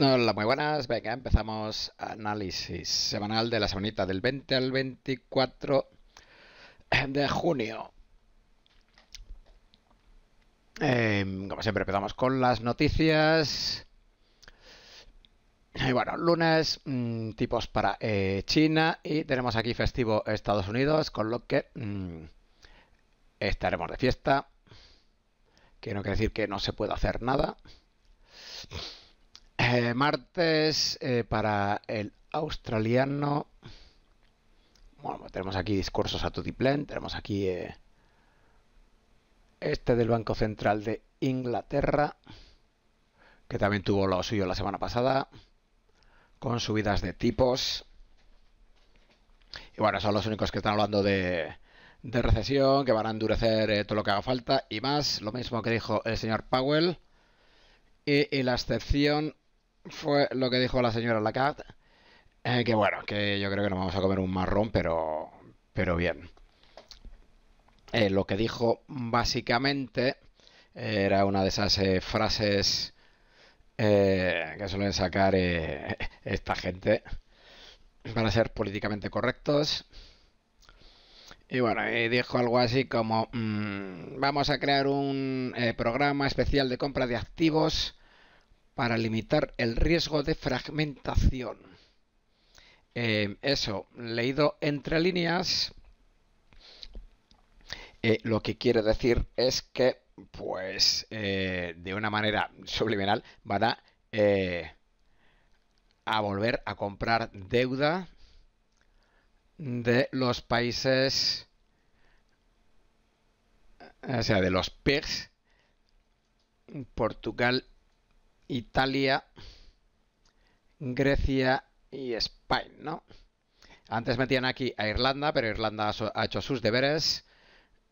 Hola, muy buenas. Venga, empezamos análisis semanal de la semanita del 20 al 24 de junio. Em, como siempre, empezamos con las noticias. Y bueno, lunes, mm, tipos para eh, China y tenemos aquí festivo Estados Unidos, con lo que mm, estaremos de fiesta. Que no quiere decir que no se pueda hacer nada. Eh, martes eh, para el australiano. Bueno, tenemos aquí discursos a Tutiplen, tenemos aquí eh, este del Banco Central de Inglaterra, que también tuvo lo suyo la semana pasada, con subidas de tipos. Y bueno, son los únicos que están hablando de, de recesión, que van a endurecer todo lo que haga falta y más, lo mismo que dijo el señor Powell. Y, la excepción fue lo que dijo la señora Lacat. Eh, que bueno, que yo creo que no vamos a comer un marrón, pero, pero bien. Eh, lo que dijo básicamente era una de esas eh, frases que suelen sacar esta gente para ser políticamente correctos. Y bueno, dijo algo así como, mm, vamos a crear un programa especial de compra de activos para limitar el riesgo de fragmentación. Em, eso, leído entre líneas, eh, lo que quiere decir es que, pues, eh, de una manera subliminal, van a, eh, a volver a comprar deuda de los países, o sea, de los PIGs, Portugal Italia, Grecia y España, ¿no? Antes metían aquí a Irlanda, pero Irlanda ha hecho sus deberes.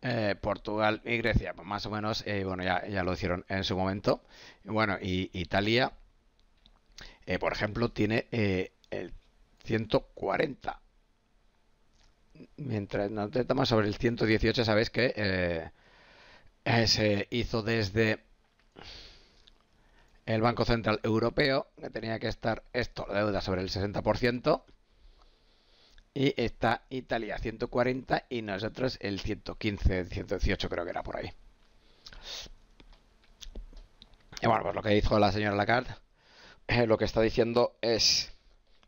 Eh, Portugal y Grecia, pues más o menos, eh, bueno, ya, lo hicieron en su momento. Bueno, y Italia, eh, por ejemplo, tiene el 140. Mientras nos tratamos sobre el 118, sabéis que se hizo desde el Banco Central Europeo, que tenía que estar esto, la deuda sobre el 60%, y está Italia 140 y nosotros el 115, 118 creo que era por ahí. Y bueno, pues lo que dijo la señora Lagarde, eh, lo que está diciendo es,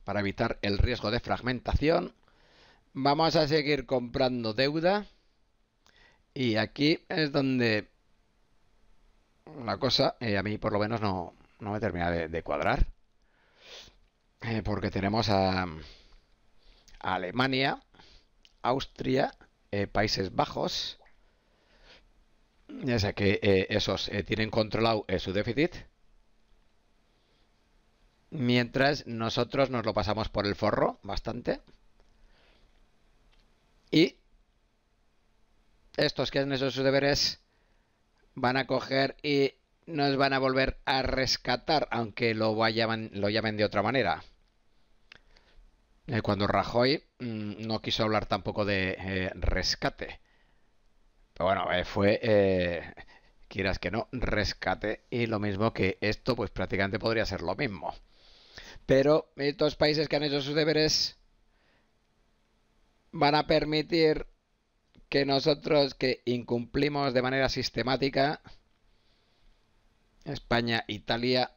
para evitar el riesgo de fragmentación, vamos a seguir comprando deuda. Y aquí es donde una cosa, eh, a mí por lo menos no, me termina de, cuadrar. Eh, porque tenemos a, Alemania, Austria, eh, Países Bajos. Ya sea que esos tienen controlado su déficit. Mientras nosotros nos lo pasamos por el forro bastante. Y estos que han hecho sus deberes van a coger y nos van a volver a rescatar, aunque lo, lo llamen de otra manera. Eh, cuando Rajoy mm, no quiso hablar tampoco de eh, rescate. Pero bueno, eh, fue, quieras que no, rescate. Y lo mismo que esto, pues prácticamente podría ser lo mismo. Pero estos países que han hecho sus deberes van a permitir que nosotros que incumplimos de manera sistemática España, Italia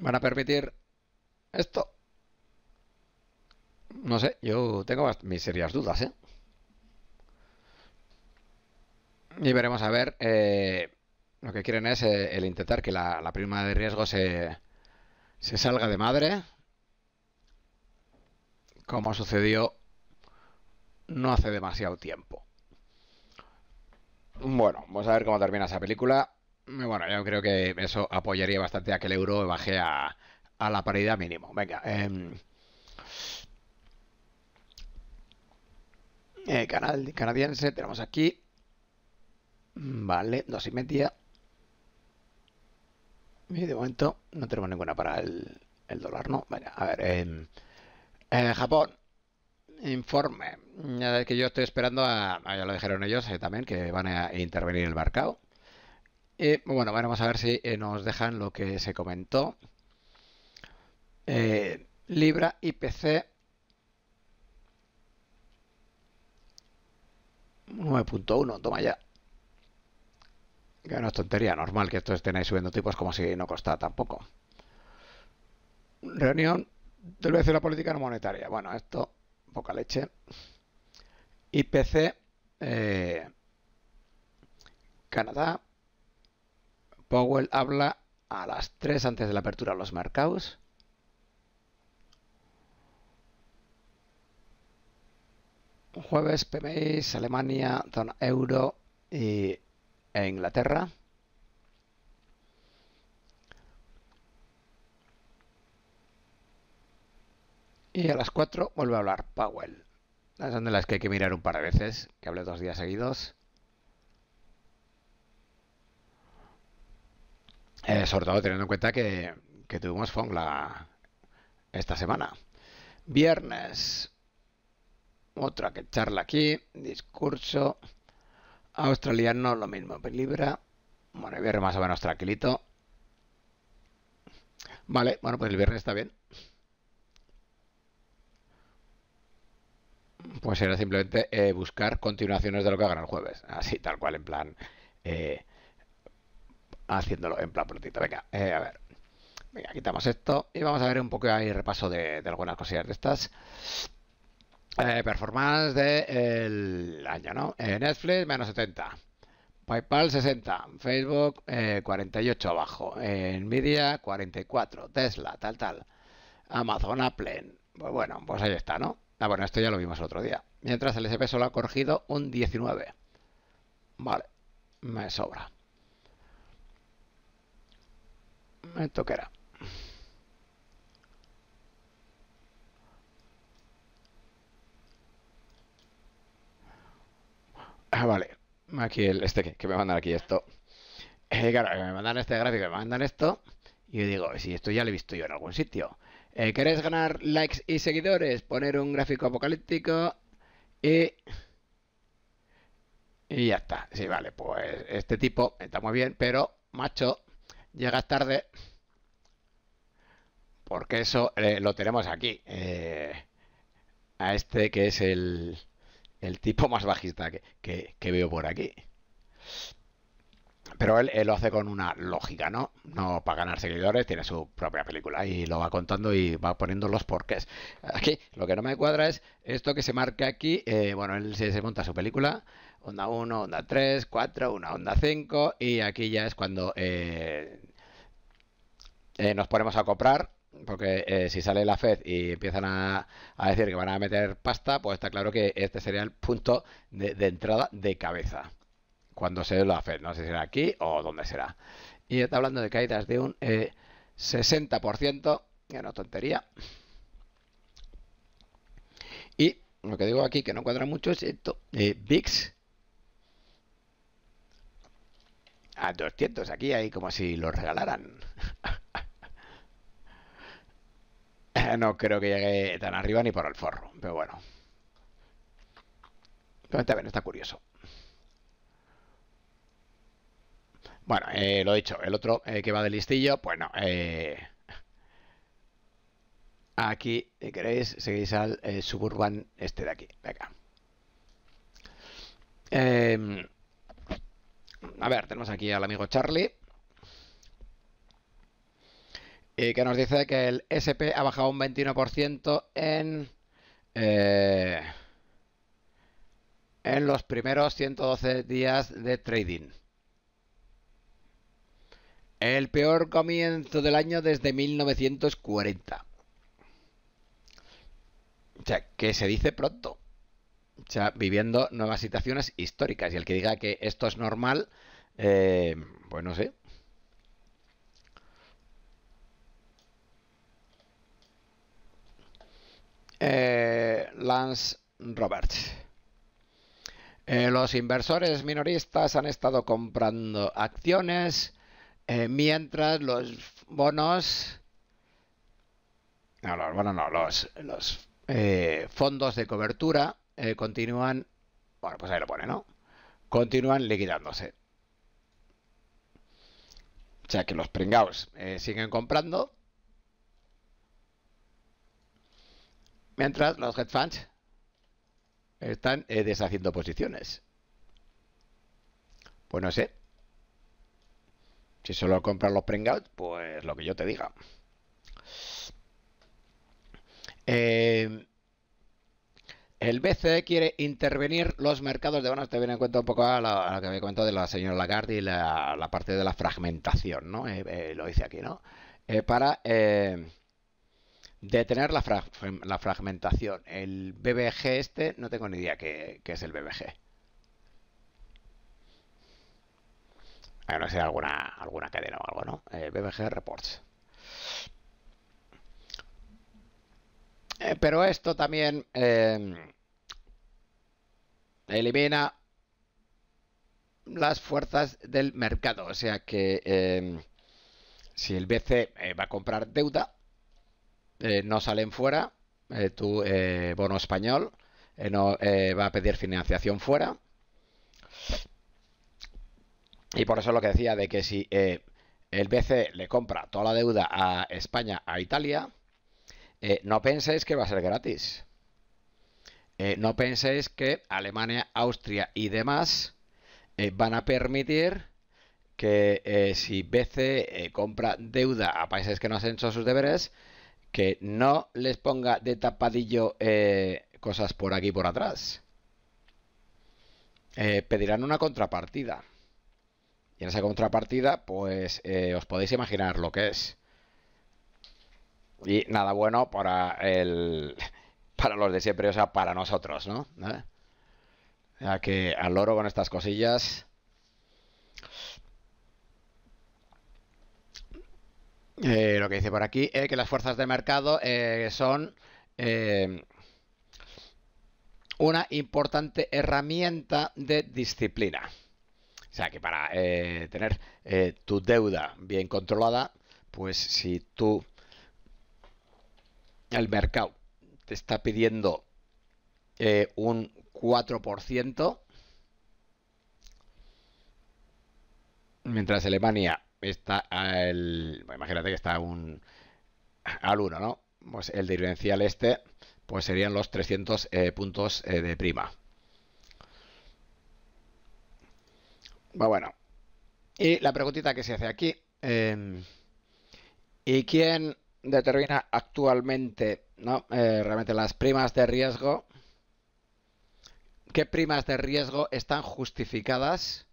van a permitir esto. No sé, yo tengo mis serias dudas, ¿eh? Y veremos a ver. Eh, lo que quieren es eh, el intentar que la, la, prima de riesgo se, se salga de madre. Como sucedió no hace demasiado tiempo. Bueno, vamos a ver cómo termina esa película. Bueno, yo creo que eso apoyaría bastante a que el euro baje a, la paridad mínimo. Venga. Em, eh, canal canadiense, tenemos aquí. Vale, dos y media. Y de momento no tenemos ninguna para el, dólar, ¿no? Venga, a ver. Em, eh, Japón, informe ya eh, que yo estoy esperando a, ya lo dijeron ellos eh, también, que van a intervenir el mercado. y bueno, vamos a ver si eh, nos dejan lo que se comentó. Libra IPC 9.1, toma ya. Que no es tontería, normal que esto estén ahí subiendo tipos como si no costara tampoco. Reunión del BCE de la política no monetaria. Bueno, esto poca leche. IPC, eh, Canadá. Powell habla a las 3 antes de la apertura de los mercados. Jueves, PMI, Alemania, zona euro y, e Inglaterra. Y a las 4 vuelve a hablar Powell. Son de las que hay que mirar un par de veces, que hable dos días seguidos. Eh, sobre todo teniendo en cuenta que, que tuvimos Fongla esta semana. Viernes, otra que charla aquí, discurso australiano, lo mismo, Libra. Bueno, el viernes más o menos tranquilito. Vale, bueno, pues el viernes está bien. Pues era simplemente eh, buscar continuaciones de lo que hagan el jueves. Así, tal cual, en plan. Eh, haciéndolo en plan prontito. Venga, eh, a ver. Venga, quitamos esto y vamos a ver un poco ahí repaso de, algunas cosillas de estas. performance del año, ¿no? Netflix, menos 70. PayPal 60, Facebook 48 abajo, En Nvidia 44, Tesla, tal, tal, Amazon, Apple. Pues bueno, pues ahí está, ¿no? Ah, bueno, esto ya lo vimos el otro día. Mientras el SP solo ha corregido un 19. Vale, me sobra. Me toquera. Ah, vale. Aquí el este que, me mandan aquí esto. Eh, claro, me mandan este gráfico, me mandan esto. Y yo digo, si esto ya lo he visto yo en algún sitio. Eh, ganar likes y seguidores? Poner un gráfico apocalíptico y... Y ya está. Sí, vale, pues este tipo está muy bien, pero, macho, llegas tarde. Porque eso eh, lo tenemos aquí. Eh, a este que es el, tipo más bajista que veo por aquí pero él, lo hace con una lógica, ¿no? No para ganar seguidores, tiene su propia película y lo va contando y va poniendo los porqués. Aquí lo que no me cuadra es esto que se marca aquí. Eh, bueno, él se, monta su película, onda 1, onda 3, 4, una onda 5 y aquí ya es cuando eh, eh, nos ponemos a comprar. Porque si sale la Fed y empiezan a, decir que van a meter pasta, pues está claro que este sería el punto de entrada de cabeza cuando se lo hace. No sé si será aquí o dónde será. Y está hablando de caídas de un 60%, eh, que no tontería. Y lo que digo aquí que no cuadra mucho es esto, eh, VIX a 200, aquí hay como si lo regalaran. no creo que llegue tan arriba ni por el forro, pero bueno. está está curioso. Bueno, eh, lo he dicho, el otro eh, que va de listillo, bueno, pues eh, aquí, si queréis, seguís al suburban este de aquí. Venga. Em, a ver, tenemos aquí al amigo Charlie. Y que nos dice que el SP ha bajado un 21% en... en los primeros 112 días de trading. El peor comienzo del año desde 1940. O sea, que se dice pronto. O sea, viviendo nuevas situaciones históricas. Y el que diga que esto es normal, bueno, eh, pues no sé. Eh, Lance Roberts. Eh, los inversores minoristas han estado comprando acciones eh, mientras los bonos, no, los no, los, eh, fondos de cobertura eh, continúan, bueno, pues ahí lo pone, ¿no? Continúan liquidándose. O sea que los pringados siguen comprando, mientras los hedge funds están deshaciendo posiciones. Bueno, pues no sé. Si solo compras los pringados, pues lo que yo te diga. Eh, el BCE quiere intervenir los mercados de bonos, te viene en cuenta un poco a lo que había comentado de la señora Lagarde y la, parte de la fragmentación, ¿no? Eh, eh, lo dice aquí, ¿no? para detener la, fragmentación. El BBG este, no tengo ni idea qué es el BBG. A no ser alguna, alguna cadena o algo, ¿no? Eh, BBG Reports. Eh, pero esto también eh, elimina las fuerzas del mercado. O sea que si el BC va a comprar deuda, no salen fuera. tu bono español no va a pedir financiación fuera. Y por eso lo que decía de que si eh, el BCE le compra toda la deuda a España, a Italia, eh, no penséis que va a ser gratis. Eh, no penséis que Alemania, Austria y demás van a permitir que si BCE compra deuda a países que no han hecho sus deberes, que no les ponga de tapadillo cosas por aquí y por atrás. pedirán una contrapartida en esa contrapartida, pues eh, os podéis imaginar lo que es. Y nada bueno para el para los de siempre, o sea, para nosotros, ¿no? Ya ¿Eh? que al loro con estas cosillas. Eh, lo que dice por aquí, es que las fuerzas de mercado son una importante herramienta de disciplina. O sea que para eh, tener eh, tu deuda bien controlada, pues si tú, el mercado te está pidiendo eh, un 4%, mientras Alemania está al, imagínate que está un, al 1, ¿no? Pues el diferencial este, pues serían los 300 puntos de prima. Bueno, y la preguntita que se hace aquí, em, ¿y quién determina actualmente ¿no? Eh, realmente las primas de riesgo? ¿Qué primas de riesgo están justificadas?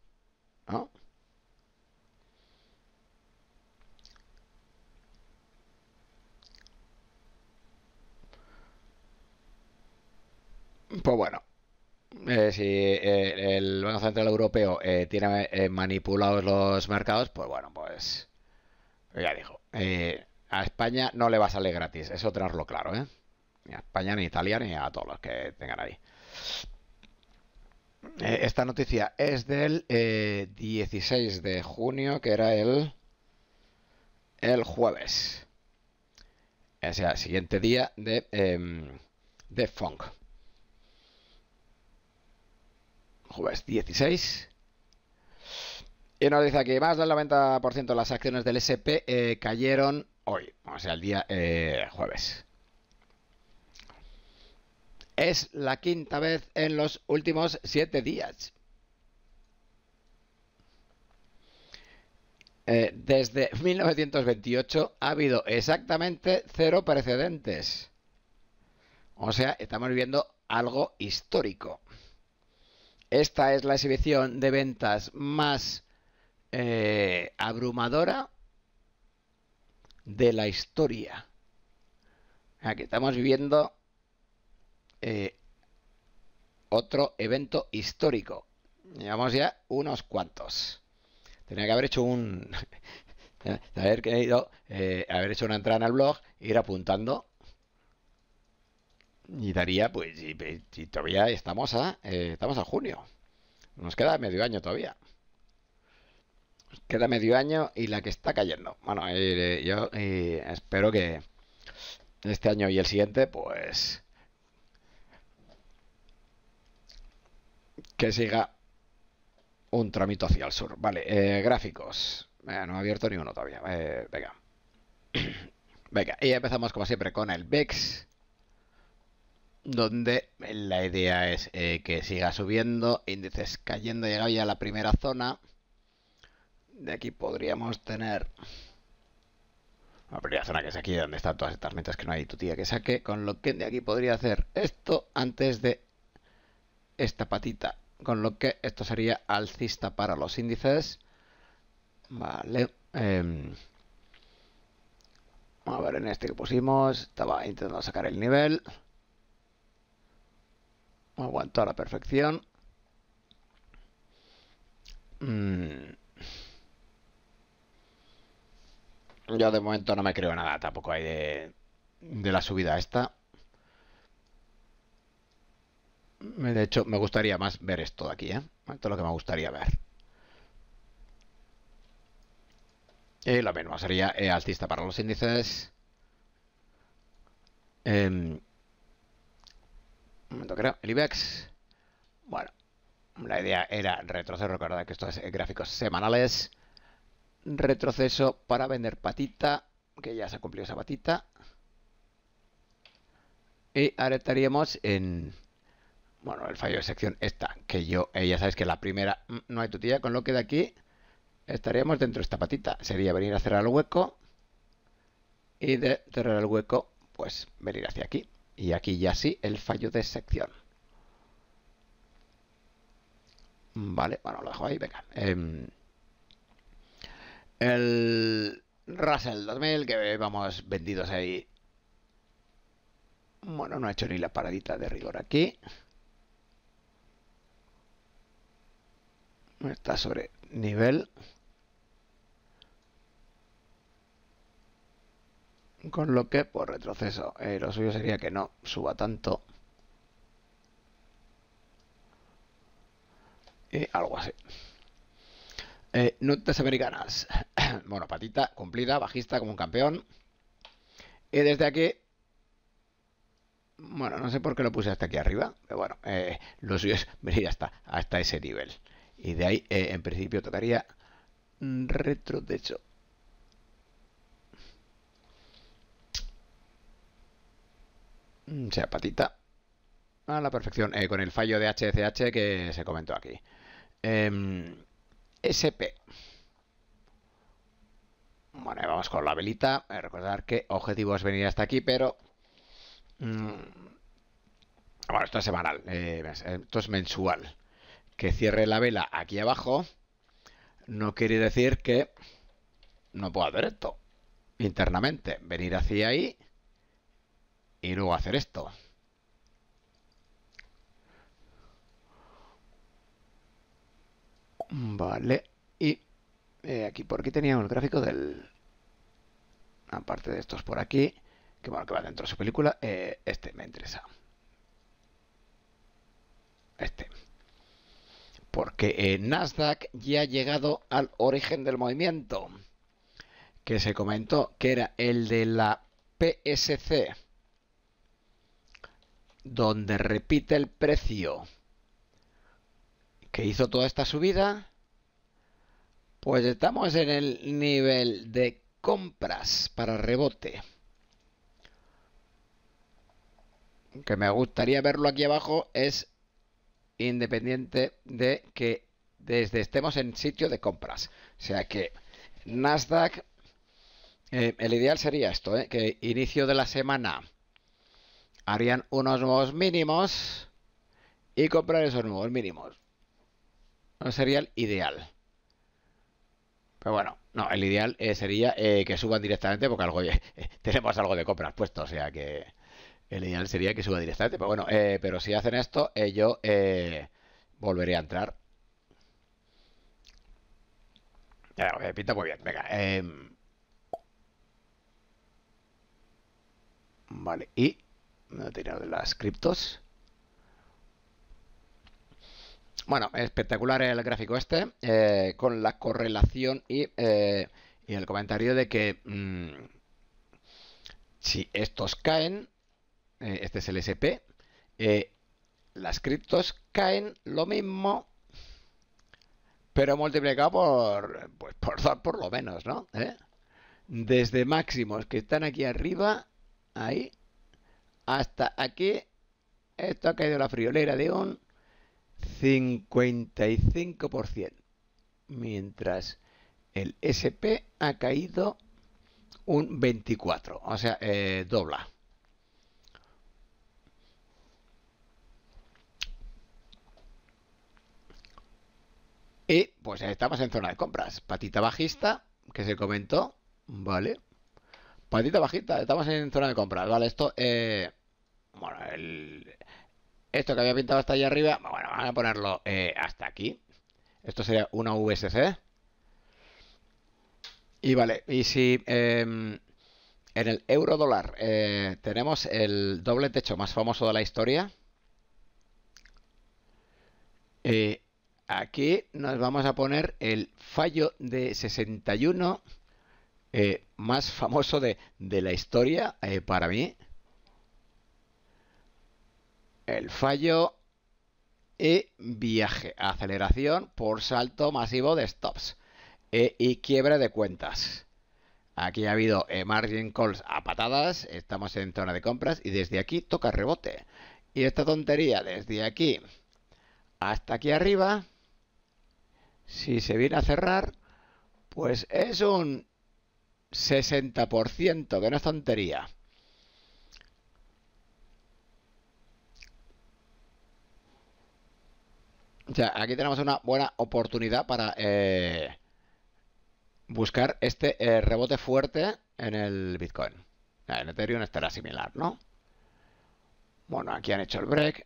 Pues bueno, eh, si eh, el Banco Central Europeo eh, tiene manipulados los mercados, pues bueno, pues ya dijo, a España no le va a salir gratis, eso tenerlo claro, ¿eh? Ni a España, ni a Italia, ni a todos los que tengan ahí. esta noticia es del 16 de junio, que era el, el jueves. O sea, siguiente día de, em, de Funk. jueves 16. Y nos dice aquí, más del 90% de las acciones del SP eh, cayeron hoy, o sea, el día eh, jueves. Es la quinta vez en los últimos siete días. Eh, desde 1928 ha habido exactamente cero precedentes. O sea, estamos viviendo algo histórico. Esta es la exhibición de ventas más eh, abrumadora de la historia. Aquí estamos viviendo eh, otro evento histórico. Llevamos ya unos cuantos. Tenía que haber hecho un... querido, eh, haber hecho una entrada en el blog, ir apuntando y daría, pues, y, todavía estamos a, eh, estamos a junio. Nos queda medio año todavía. Nos queda medio año y la que está cayendo. Bueno, eh, eh, yo espero que este año y el siguiente, pues... Que siga un trámite hacia el sur. Vale, gráficos. no he abierto ninguno todavía. venga. venga, y empezamos como siempre con el Bex donde la idea es eh, que siga subiendo, índices cayendo, llegado ya a la primera zona. De aquí podríamos tener la primera zona que es aquí, donde están todas estas metas que no hay tu tía que saque, con lo que de aquí podría hacer esto antes de esta patita, con lo que esto sería alcista para los índices. Vale. Em, a ver, en este que pusimos, estaba intentando sacar el nivel. Aguanto a la perfección. Mm. Yo de momento no me creo nada, tampoco hay de, la subida esta. De hecho, me gustaría más ver esto de aquí, ¿eh? Esto es lo que me gustaría ver. Y lo mismo, sería e altista para los índices. Em, un momento, creo. El IBEX. Bueno, la idea era retroceso. Recordad que estos es gráficos semanales. Retroceso para vender patita. Que ya se ha cumplido esa patita. Y ahora estaríamos en... Bueno, el fallo de sección esta. Que yo, eh, ya sabéis que la primera mm, no hay tutilla. Con lo que de aquí estaríamos dentro de esta patita. Sería venir a cerrar el hueco. Y de cerrar el hueco, pues venir hacia aquí. Y aquí ya sí, el fallo de sección. Vale, bueno, lo dejo ahí, venga. Em, el Russell 2000, que vamos vendidos ahí. Bueno, no ha hecho ni la paradita de rigor aquí. Está sobre nivel. Con lo que, pues retroceso. Eh, lo suyo sería que no suba tanto. Y eh, algo así. Eh, notas americanas. bueno, patita cumplida, bajista como un campeón. Y desde aquí... Bueno, no sé por qué lo puse hasta aquí arriba, pero bueno, lo suyo es venir hasta, hasta ese nivel. Y de ahí, en principio, tocaría mm, retro, de Mm, sea patita a la perfección, eh, con el fallo de HCH que se comentó aquí. Em, SP. Bueno, vamos con la velita. Eh, recordar que objetivo es venir hasta aquí, pero... Mm, bueno, esto es semanal, eh, esto es mensual. Que cierre la vela aquí abajo no quiere decir que no pueda hacer esto internamente. Venir hacia ahí y luego hacer esto. Vale, y eh, aquí por aquí teníamos el gráfico del... Aparte de estos por aquí, que bueno, que va dentro de su película, eh, este me interesa. Este. Porque eh, Nasdaq ya ha llegado al origen del movimiento, que se comentó que era el de la PSC donde repite el precio que hizo toda esta subida, pues estamos en el nivel de compras para rebote. Que me gustaría verlo aquí abajo es independiente de que desde estemos en sitio de compras. O sea que Nasdaq, eh, el ideal sería esto, eh, que inicio de la semana harían unos nuevos mínimos y comprar esos nuevos mínimos. No sería el ideal. Pero bueno, no, el ideal eh, sería eh, que suban directamente porque algo eh, tenemos algo de compras puesto, o sea que el ideal sería que suba directamente. Pero bueno, pero si hacen esto, yo volveré a entrar. Ya, pinta muy bien, venga. Em. vale, y a tirar de las criptos. Bueno, espectacular el gráfico este, eh, con la correlación eh, y, el comentario de que mm, si estos caen, eh, este es el SP, las criptos caen lo mismo, pero multiplicado por, pues por dos por lo menos, ¿no? Desde máximos que están aquí arriba, ahí, hasta aquí. Esto ha caído la friolera de un 55%, mientras el SP ha caído un 24%, o sea, eh, dobla. Y pues estamos en zona de compras. Patita bajista, que se comentó, ¿vale? Patita bajista, estamos en zona de compras, ¿vale? Esto... Eh, bueno, esto que había pintado hasta allá arriba, bueno, vamos a ponerlo eh, hasta aquí. Esto sería una VSC. Y vale, y si em, en el euro dólar eh, tenemos el doble techo más famoso de la historia, aquí nos vamos a poner el fallo de 61 eh, más famoso de, de la historia para mí el fallo y e viaje, aceleración por salto masivo de stops e y quiebra de cuentas. Aquí ha habido eh, margin calls a patadas, estamos en zona de compras y desde aquí toca rebote. Y esta tontería desde aquí hasta aquí arriba, si se viene a cerrar, pues es un 60%, de una tontería. O aquí tenemos una buena oportunidad para eh, buscar este eh, rebote fuerte en el Bitcoin. Ah, en Ethereum estará similar, ¿no? Bueno, aquí han hecho el break.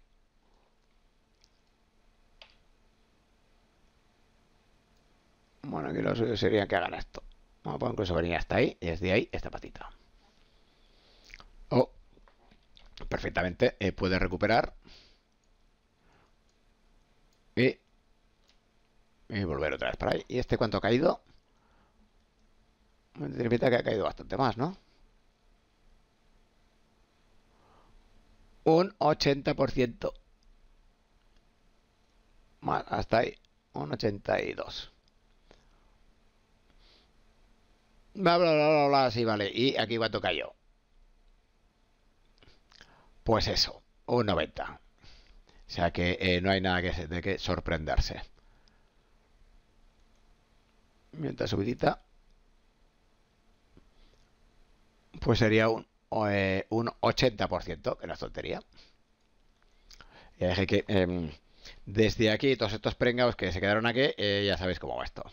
Bueno, aquí lo suyo sería que hagan esto. Vamos a poner incluso venir hasta ahí y desde ahí esta patita. O perfectamente eh, puede recuperar Y volver otra vez para ahí. ¿Y este cuánto ha caído? Me interpreta que ha caído bastante más, ¿no? Un 80%. Más, hasta ahí. Un 82. Bla, bla, bla, bla, bla, sí, vale. ¿Y aquí cuánto cayó? Pues eso, un 90. O sea que eh, no hay nada que, de qué sorprenderse mientras subidita, pues sería un, eh, un 80%, que la es tontería. Em, desde aquí, todos estos prengados que se quedaron aquí, eh, ya sabéis cómo va esto.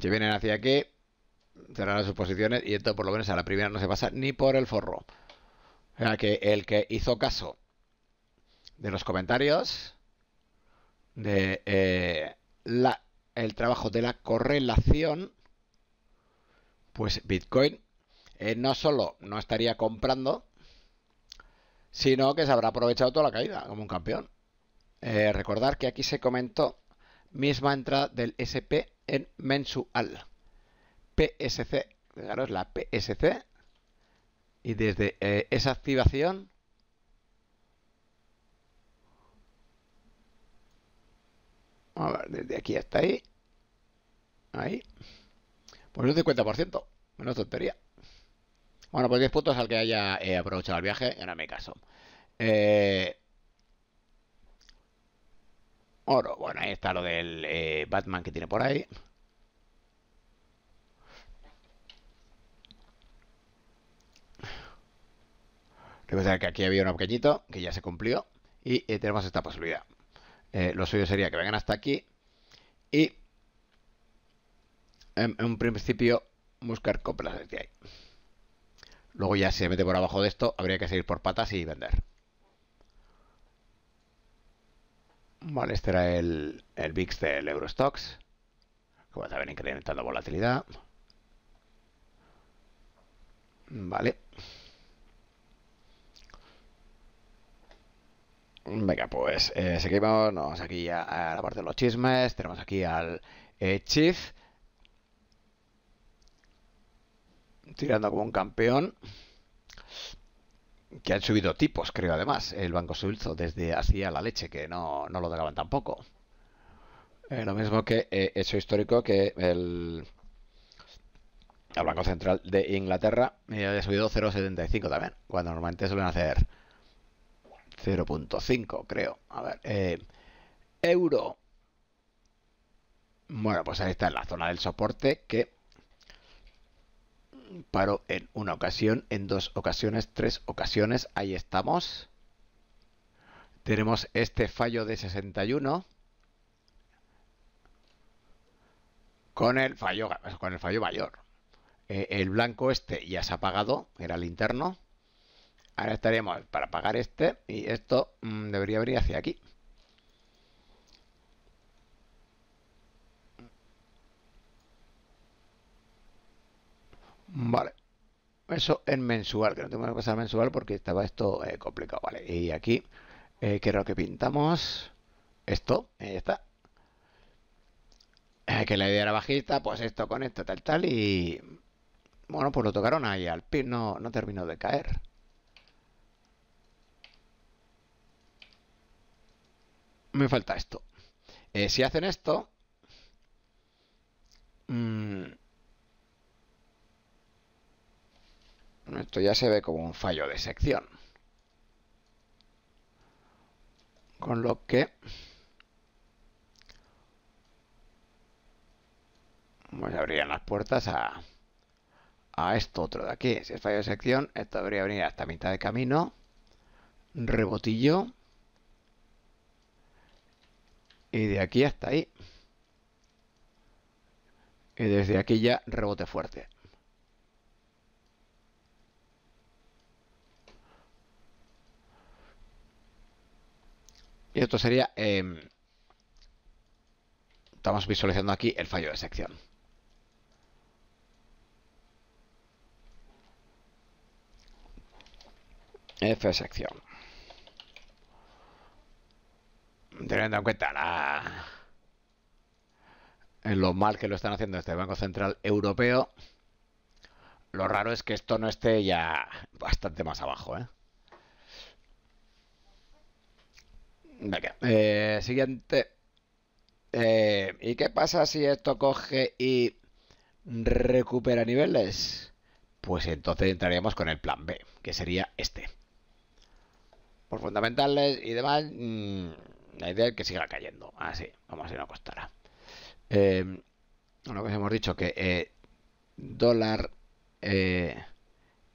Si vienen hacia aquí, cerrarán sus posiciones y esto por lo menos a la primera no se pasa ni por el forro. O sea que el que hizo caso de los comentarios, de eh, el trabajo de la correlación, pues Bitcoin eh, no solo no estaría comprando, sino que se habrá aprovechado toda la caída como un campeón. Eh, recordar que aquí se comentó misma entrada del SP en mensual. PSC, claro, es la PSC. Y desde eh, esa activación Vamos a ver, desde aquí hasta ahí. Ahí. Pues un 50%. Menos tontería. Bueno, pues 10 puntos al que haya eh, aprovechado el viaje. en mi caso. Eh, oro. Bueno, ahí está lo del eh, Batman que tiene por ahí. Recuerda que aquí había uno pequeñito que ya se cumplió. Y eh, tenemos esta posibilidad. Eh, lo suyo sería que vengan hasta aquí y en, un principio buscar compras desde ahí. Luego ya se mete por abajo de esto, habría que seguir por patas y vender. Vale, este era el, el VIX del Eurostox, como saben, incrementando volatilidad. Vale. Venga, pues eh, seguimos vamos aquí a, la parte de los chismes. Tenemos aquí al eh, Chief. Tirando como un campeón. Que han subido tipos, creo, además. El Banco Suizo desde hacía la leche, que no, no lo tocaban tampoco. Eh, lo mismo que hecho histórico que el, el Banco Central de Inglaterra ha subido 0,75 también. Cuando normalmente suelen hacer 0.5, creo. A ver, eh, euro. Bueno, pues ahí está en la zona del soporte que paró en una ocasión, en dos ocasiones, tres ocasiones. Ahí estamos. Tenemos este fallo de 61. Con el fallo, con el fallo mayor. Eh, el blanco este ya se ha apagado, era el interno. Ahora estaríamos para pagar este y esto mm, debería venir hacia aquí. Vale. Eso en mensual, que no tengo que pasar mensual porque estaba esto eh, complicado. Vale, y aquí, eh, creo que pintamos? Esto, ahí está. Eh, que la idea era bajista, pues esto con esto, tal, tal, y... Bueno, pues lo tocaron ahí al pin, no, no terminó de caer. me falta esto. Eh, si hacen esto... Mm, esto ya se ve como un fallo de sección. Con lo que... Pues abrirían las puertas a, a esto otro de aquí. Si es fallo de sección, esto debería venir hasta mitad de camino. Rebotillo y de aquí hasta ahí y desde aquí ya rebote fuerte y esto sería em, estamos visualizando aquí el fallo de sección F sección teniendo en cuenta la... Eh, lo mal que lo están haciendo este Banco Central Europeo, lo raro es que esto no esté ya bastante más abajo. ¿eh? Venga, eh, siguiente. ¿Y qué pasa si esto coge y recupera niveles? Pues entonces entraríamos con el plan B, que sería este. Por fundamentales y demás... Mm, la idea es que siga cayendo. Así, como si no costara. Eh, bueno, que hemos dicho que eh, dólar eh,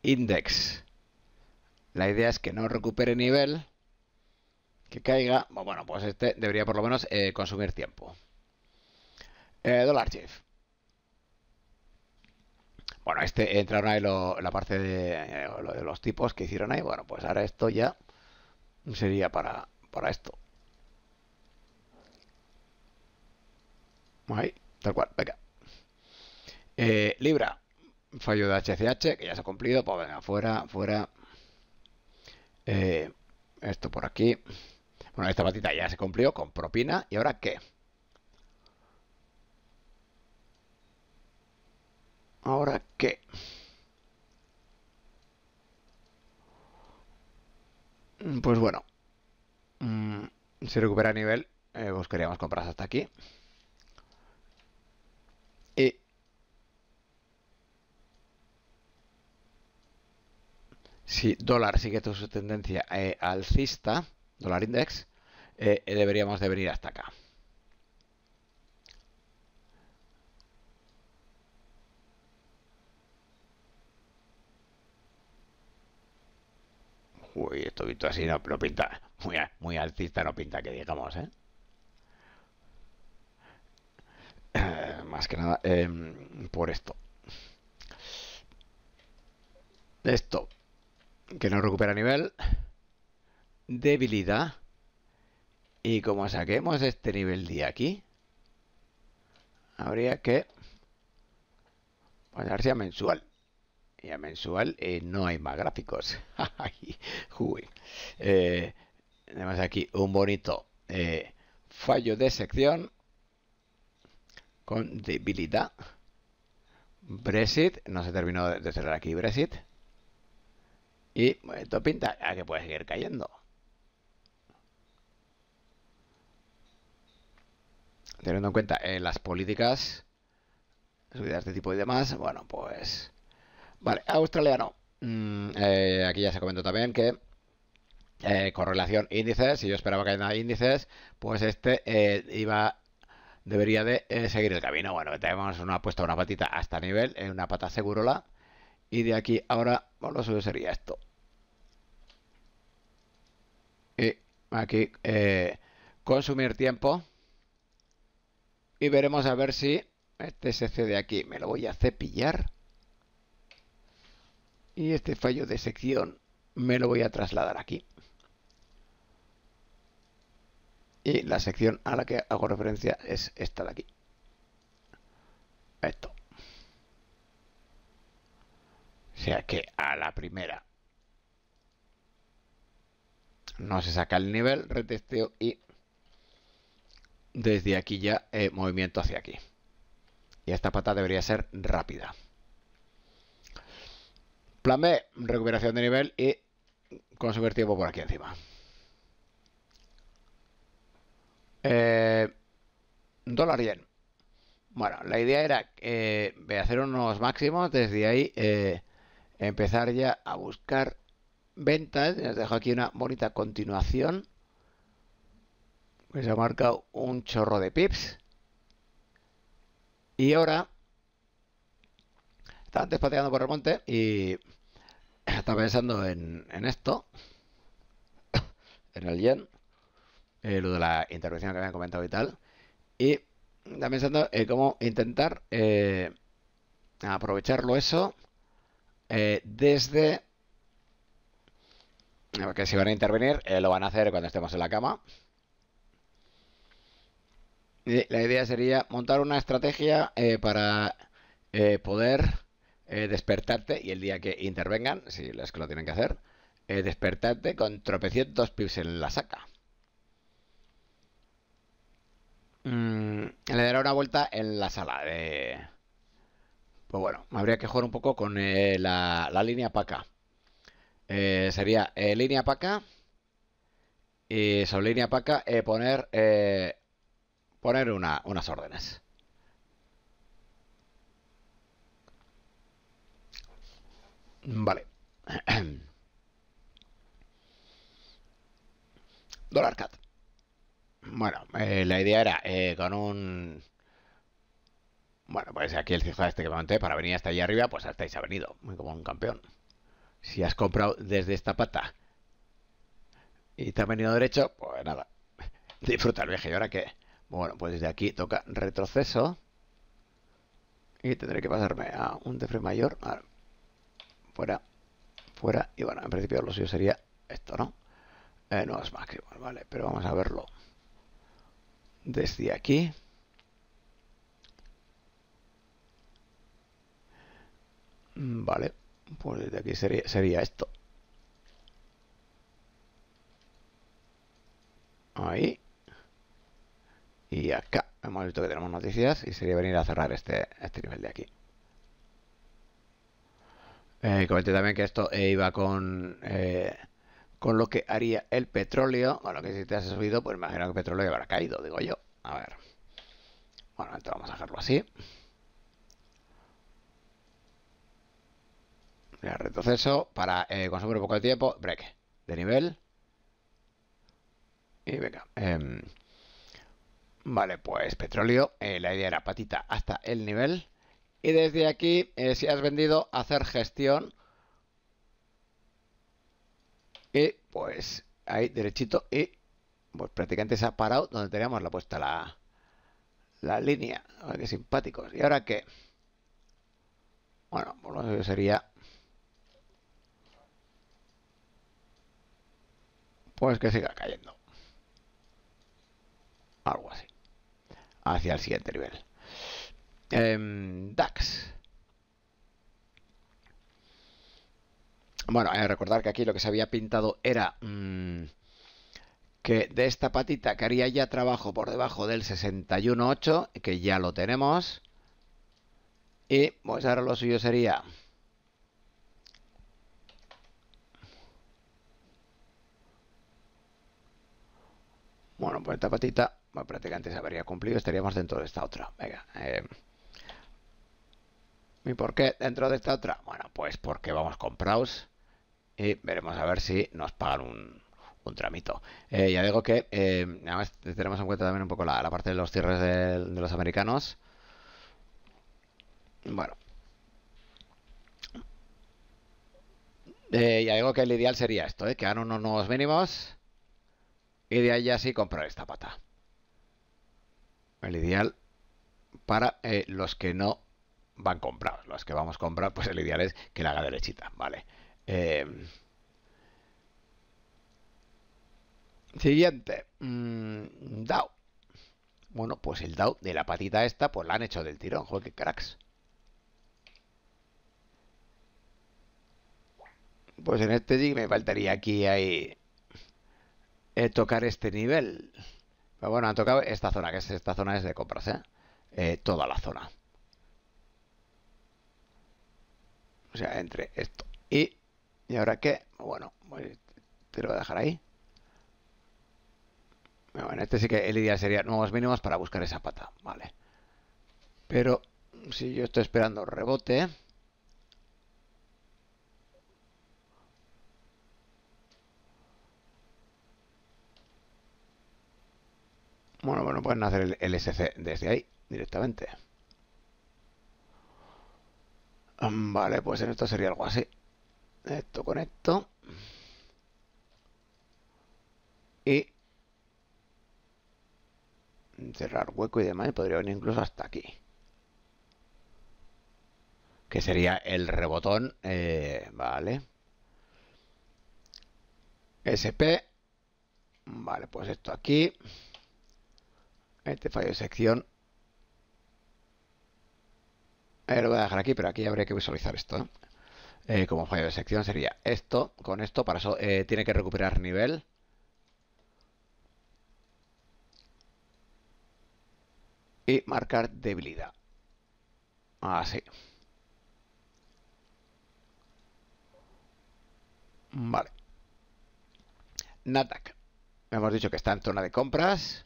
index. La idea es que no recupere nivel. Que caiga. Bueno, pues este debería por lo menos eh, consumir tiempo. dólar chief. Bueno, este entraron ahí la parte de, de los tipos que hicieron ahí. Bueno, pues ahora esto ya sería para, para esto. ahí, tal cual, venga. Eh, Libra, fallo de HCH, que ya se ha cumplido. Pues venga, fuera, fuera. Eh, esto por aquí. Bueno, esta patita ya se cumplió con propina. ¿Y ahora qué? ¿Ahora qué? Pues bueno, mm, se recupera nivel, eh, buscaríamos compras hasta aquí. si dólar sigue toda su tendencia eh, alcista, dólar index, eh, eh, deberíamos de venir hasta acá. Uy, esto visto así no, pinta, muy, muy alcista no pinta que digamos, eh más que nada em, por esto. Esto, que no recupera nivel. Debilidad. Y como saquemos este nivel de aquí, habría que ponerse a mensual. Y a mensual eh, no hay más gráficos. Eh, tenemos aquí un bonito eh, fallo de sección con debilidad. Brexit, no se terminó de cerrar aquí Brexit. Y esto pinta a que puede seguir cayendo. Teniendo en cuenta eh, las políticas, subidas de este tipo y demás, bueno, pues... Vale, australiano. Mm, eh, aquí ya se comentó también que eh, correlación índices, si yo esperaba que haya índices, pues este iba debería de seguir el camino. Bueno, tenemos una puesta una patita hasta nivel, una pata segurola y de aquí ahora, bueno, solo sería esto. Y aquí, eh, consumir tiempo. Y veremos a ver si este SC de aquí me lo voy a cepillar. Y este fallo de sección me lo voy a trasladar aquí. Y la sección a la que hago referencia es esta de aquí. sea que a la primera no se saca el nivel, retesteo y desde aquí ya eh, movimiento hacia aquí. Y esta pata debería ser rápida. Plan B, recuperación de nivel y consumir tiempo por aquí encima. Eh, dólar yen. Bueno, la idea era eh, hacer unos máximos desde ahí eh, empezar ya a buscar ventas. Les dejo aquí una bonita continuación. Pues se ha marcado un chorro de pips. Y ahora estaba despateando por el monte y estaba pensando en, esto, en el yen, eh, lo de la intervención que habían comentado y tal. Y estaba pensando en cómo intentar eh, aprovecharlo eso eh, desde... Que si van a intervenir, eh, lo van a hacer cuando estemos en la cama. la idea sería montar una estrategia eh, para poder despertarte y el día que intervengan, si es que lo tienen que hacer, despertarte con tropecientos pips en la saca. Mm, le dará una vuelta en la sala de pues bueno, habría que jugar un poco con eh, la, la, línea para acá. Eh, sería eh, línea para acá. Y sobre línea para acá poner, poner una, unas órdenes. Vale. Dollar cat. Bueno, la idea era con un bueno, pues aquí el cifra este que me monté para venir hasta allá arriba, pues hasta ahí se ha venido, muy como un campeón. Si has comprado desde esta pata y te ha venido derecho, pues nada, disfruta el viaje. ¿Y ahora qué? Bueno, pues desde aquí toca retroceso y tendré que pasarme a un def mayor. fuera, fuera, y bueno, en principio lo suyo sería esto, ¿no? Eh, no es máximo, vale, pero vamos a verlo desde aquí. Mm, vale, pues de aquí sería, sería esto. Ahí. Y acá. Hemos visto que tenemos noticias y sería venir a cerrar este, este nivel de aquí. Eh, comenté también que esto eh, iba con eh, con lo que haría el petróleo. Bueno, que si te has subido, pues imagino que el petróleo habrá caído, digo yo. A ver. Bueno, entonces vamos a dejarlo así. retroceso para eh, consumir un poco de tiempo. Break de nivel. Y venga. Em, vale, pues petróleo. Eh, la idea era patita hasta el nivel. Y desde aquí, eh, si has vendido, hacer gestión. Y pues ahí derechito y pues prácticamente se ha parado donde teníamos la puesta la, la línea. que simpáticos. ¿Y ahora qué? Bueno, pues lo sería pues que siga cayendo. Algo así. Hacia el siguiente nivel. Em, DAX. Bueno, que eh, recordar que aquí lo que se había pintado era mm, que de esta patita que haría ya trabajo por debajo del 61.8, que ya lo tenemos. Y pues ahora lo suyo sería Bueno, pues esta patita, pues prácticamente se habría cumplido, estaríamos dentro de esta otra. Venga. Eh. ¿Y por qué dentro de esta otra? Bueno, pues porque vamos con Prowse. y veremos a ver si nos pagan un, un tramito. Eh, ya digo que, eh, además, tenemos en cuenta también un poco la, parte de los cierres de, los americanos. Bueno, eh, ya digo que el ideal sería esto, ¿eh? que hagan unos nuevos mínimos y de así comprar esta pata. El ideal para eh, los que no van comprar. los que vamos a comprar, pues el ideal es que la haga derechita, ¿vale? Em, siguiente, mm, DAO. Bueno, pues el DAO de la patita esta, pues la han hecho del tirón, joder, que cracks. Pues en este sí me faltaría aquí ahí eh, tocar este nivel. Pero bueno, han tocado esta zona, que es esta zona es de compras, ¿eh? eh toda la zona. O sea, entre esto y... ¿Y ahora qué? Bueno, te lo voy a dejar ahí. Bueno, este sí que el ideal sería nuevos mínimos para buscar esa pata, vale. Pero si yo estoy esperando rebote... Bueno, bueno, pueden hacer el SC desde ahí directamente. Mm, vale, pues en esto sería algo así. Esto con esto. Y cerrar hueco y demás. Y podría venir incluso hasta aquí. Que sería el rebotón. Eh, vale. SP. Vale, pues esto aquí. Este fallo de sección. lo voy a dejar aquí, pero aquí habría que visualizar esto. Eh, como fallo de sección sería esto, con esto, para eso eh, tiene que recuperar nivel. Y marcar debilidad. Así. Ah, vale. Natak. Hemos dicho que está en zona de compras.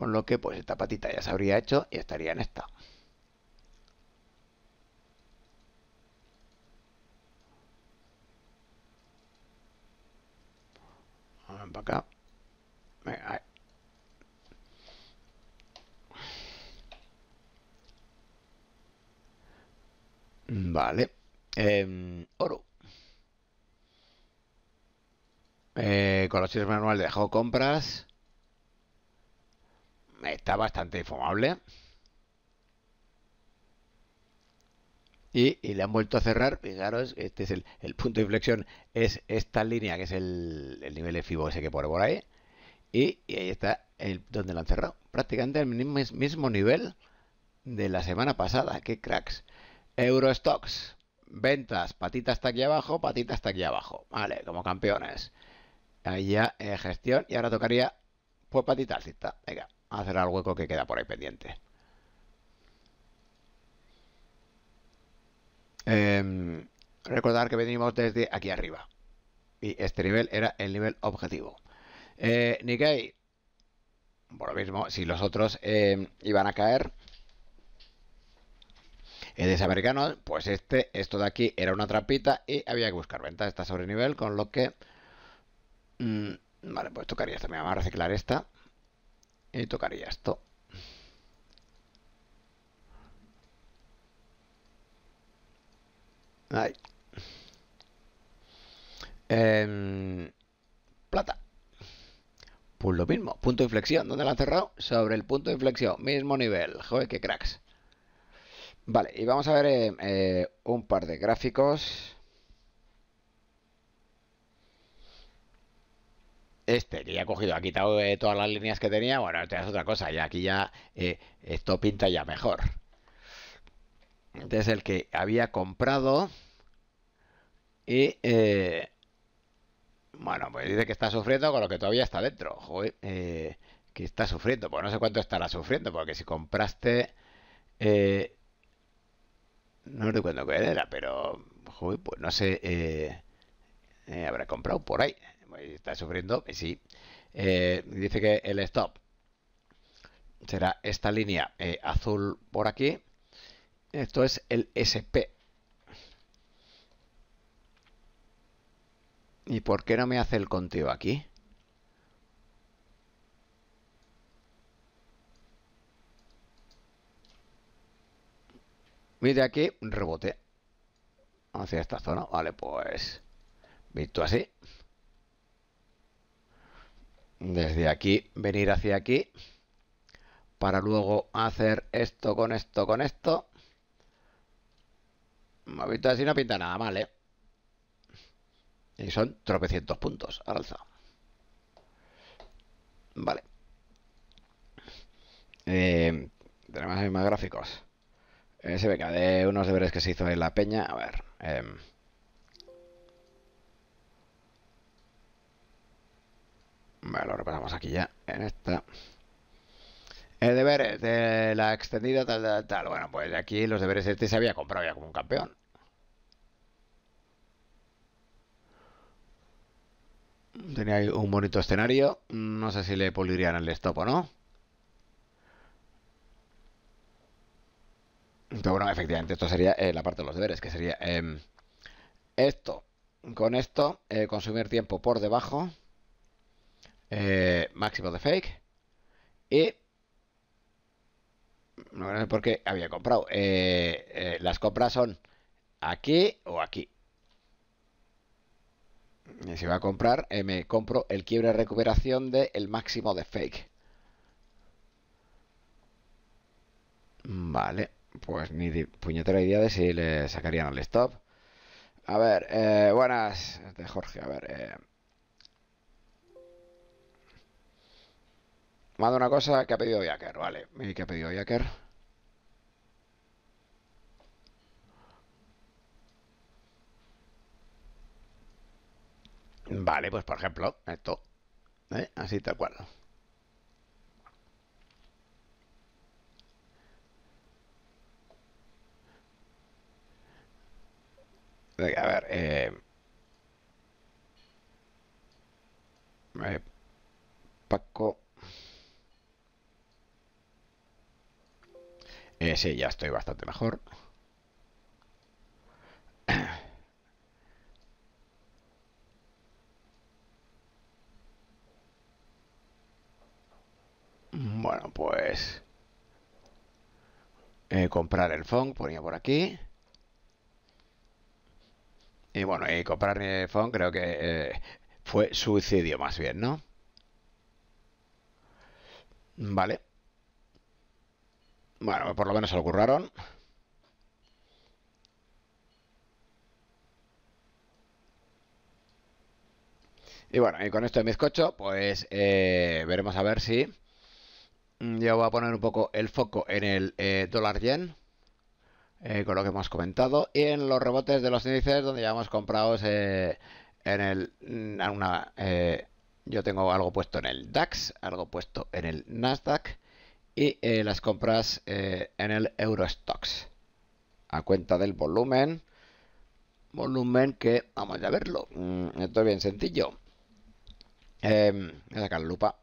Con lo que pues esta patita ya se habría hecho y estaría en esta. Vamos acá. Vale. Em, oro. Eh, con los manual de compras está bastante fumable. Y, le han vuelto a cerrar, fijaros, este es el, punto de inflexión, es esta línea que es el, nivel de FIBO ese que pone por ahí, y, ahí está el, donde lo han cerrado, prácticamente el mismo, nivel de la semana pasada, qué cracks. Eurostox, ventas, patita está aquí abajo, patita está aquí abajo, vale, como campeones. Ahí ya en eh, gestión, y ahora tocaría, pues patitas, venga. Hacer cerrar el hueco que queda por ahí pendiente. Em, recordar que venimos desde aquí arriba. Y este nivel era el nivel objetivo. Eh, Nikkei, por lo mismo, si los otros em, iban a caer, el eh, americano pues este, esto de aquí era una trampita y había que buscar venta. Está sobre nivel, con lo que... Mm, vale, pues tocaría también. Vamos a reciclar esta y tocaría esto. Ahí. Em, plata. Pues lo mismo, punto de inflexión. ¿Dónde la han cerrado? Sobre el punto de inflexión, mismo nivel. Joder, qué cracks. Vale, y vamos a ver em, eh, un par de gráficos. este que ya ha cogido, ha quitado todas las líneas que tenía, bueno, esto es otra cosa, y aquí ya eh, esto pinta ya mejor. Este es el que había comprado y eh, bueno, pues dice que está sufriendo con lo que todavía está dentro. Eh, que está sufriendo, pues no sé cuánto estará sufriendo, porque si compraste no recuerdo que era, pero pues no sé, habrá comprado por ahí está sufriendo, y sí. Eh, dice que el stop será esta línea eh, azul por aquí. Esto es el SP. ¿Y por qué no me hace el conteo aquí? Mire aquí, un rebote hacia esta zona. Vale, pues visto así, desde aquí, venir hacia aquí, para luego hacer esto con esto con esto. Me así no pinta nada mal, ¿eh? Y son tropecientos puntos al alza. Vale. Eh, tenemos más gráficos. Eh, se de unos deberes que se hizo en la peña. A ver. Em, Bueno, lo repasamos aquí ya, en esta. El deber de la extendida tal, tal, tal. Bueno, pues aquí los deberes este se había comprado ya como un campeón. Tenía ahí un bonito escenario. No sé si le pulirían el stop o no. Pero bueno, efectivamente, esto sería eh, la parte de los deberes, que sería em, esto. Con esto, eh, consumir tiempo por debajo. Eh, máximo de fake y no sé por qué había comprado eh, eh, las compras son aquí o aquí y si va a comprar me compro el quiebre recuperación De el máximo de fake vale pues ni puñetera idea de si le sacarían al stop a ver, buenas de Jorge, a ver. Eh. tomado una cosa que ha pedido Jacker, vale. ¿Y que ha pedido Jacker? Vale, pues por ejemplo, esto. ¿eh? Así tal cual. A ver, eh... eh Paco. sí, ya estoy bastante mejor. Bueno, pues... Eh, comprar el Fong, ponía por aquí. Y bueno, y comprar el Fong creo que eh, fue suicidio más bien, ¿no? Vale. Bueno, por lo menos se lo curraron. Y bueno, y con esto de bizcocho, pues eh, veremos a ver si... Mm, yo voy a poner un poco el foco en el eh, dólar yen, eh, con lo que hemos comentado, y en los rebotes de los índices donde ya hemos comprado en el... Mm, yo tengo algo puesto en el DAX, algo puesto en el Nasdaq y eh, las compras eh, en el Eurostox a cuenta del volumen volumen que vamos a verlo mm, esto es bien sencillo em, voy a sacar la lupa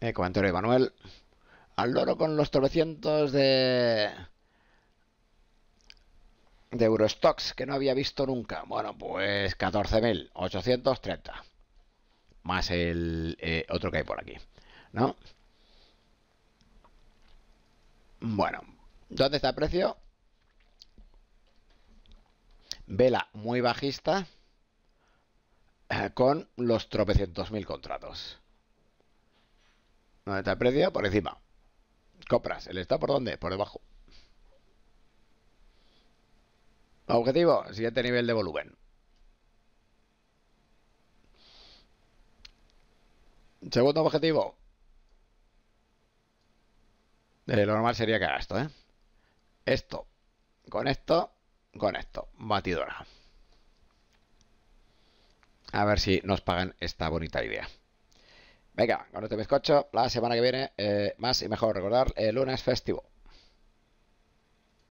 eh, comentario de Manuel al loro con los 300 de de Eurostox que no había visto nunca bueno pues 14.830 más el eh, otro que hay por aquí, ¿no? Bueno, ¿dónde está el precio? Vela muy bajista eh, con los tropecientos mil contratos. ¿Dónde está el precio? Por encima. Compras. ¿El está por dónde? Por debajo. Objetivo, siguiente nivel de volumen. Segundo objetivo. Eh, lo normal sería que haga esto, ¿eh? Esto. Con esto. Con esto. Batidora. A ver si nos pagan esta bonita idea. Venga, con este bizcocho, la semana que viene, eh, más y mejor recordar, el eh, lunes festivo.